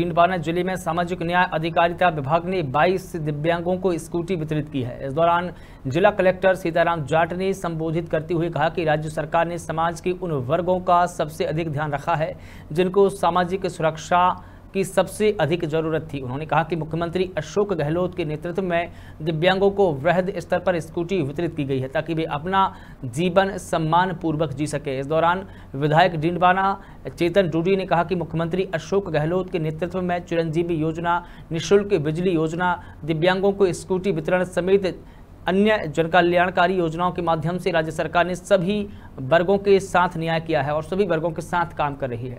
छिंदवाड़ा जिले में सामाजिक न्याय अधिकारिता विभाग ने 22 दिव्यांगों को स्कूटी वितरित की है इस दौरान जिला कलेक्टर सीताराम जाट ने संबोधित करते हुए कहा कि राज्य सरकार ने समाज के उन वर्गों का सबसे अधिक ध्यान रखा है जिनको सामाजिक सुरक्षा की सबसे अधिक जरूरत थी उन्होंने कहा कि मुख्यमंत्री अशोक गहलोत के नेतृत्व में दिव्यांगों को वृहद स्तर पर स्कूटी वितरित की गई है ताकि वे अपना जीवन सम्मान पूर्वक जी सके इस दौरान विधायक डिंडवाना चेतन डूडी ने कहा कि मुख्यमंत्री अशोक गहलोत के नेतृत्व में चिरंजीवी योजना निःशुल्क बिजली योजना दिव्यांगों को स्कूटी वितरण समेत अन्य जनकल्याणकारी योजनाओं के माध्यम से राज्य सरकार ने सभी वर्गों के साथ न्याय किया है और सभी वर्गों के साथ काम कर रही है